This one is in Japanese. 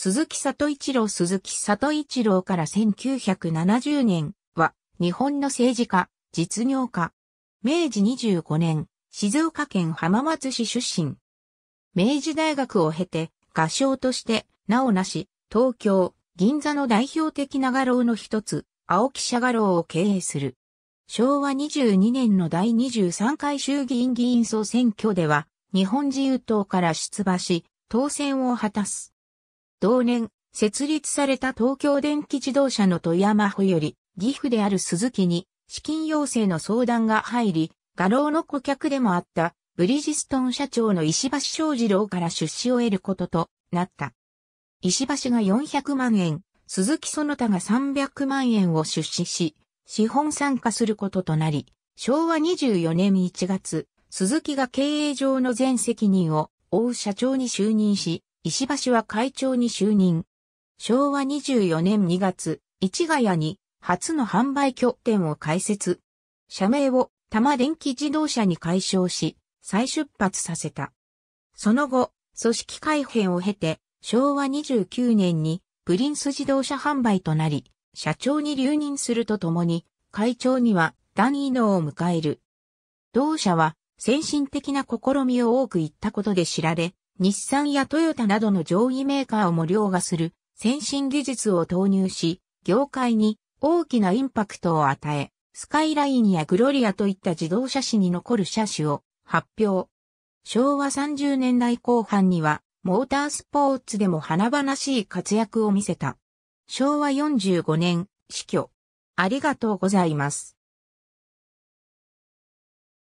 鈴木里一郎鈴木里一郎から1970年は日本の政治家、実業家。明治25年、静岡県浜松市出身。明治大学を経て、画商として、なおなし、東京、銀座の代表的な画廊の一つ、青木社画廊を経営する。昭和22年の第23回衆議院議員総選挙では、日本自由党から出馬し、当選を果たす。同年、設立された東京電気自動車の富山保より、岐阜である鈴木に、資金要請の相談が入り、画廊の顧客でもあった、ブリジストン社長の石橋正二郎から出資を得ることとなった。石橋が400万円、鈴木その他が300万円を出資し、資本参加することとなり、昭和24年1月、鈴木が経営上の全責任を大う社長に就任し、石橋は会長に就任。昭和24年2月、市ヶ谷に初の販売拠点を開設。社名を多摩電気自動車に改称し、再出発させた。その後、組織改編を経て、昭和29年にプリンス自動車販売となり、社長に留任するとともに、会長には段位能を迎える。同社は先進的な試みを多く言ったことで知られ、日産やトヨタなどの上位メーカーをも凌駕する先進技術を投入し、業界に大きなインパクトを与え、スカイラインやグロリアといった自動車史に残る車種を発表。昭和30年代後半には、モータースポーツでも華々しい活躍を見せた。昭和45年、死去。ありがとうございます。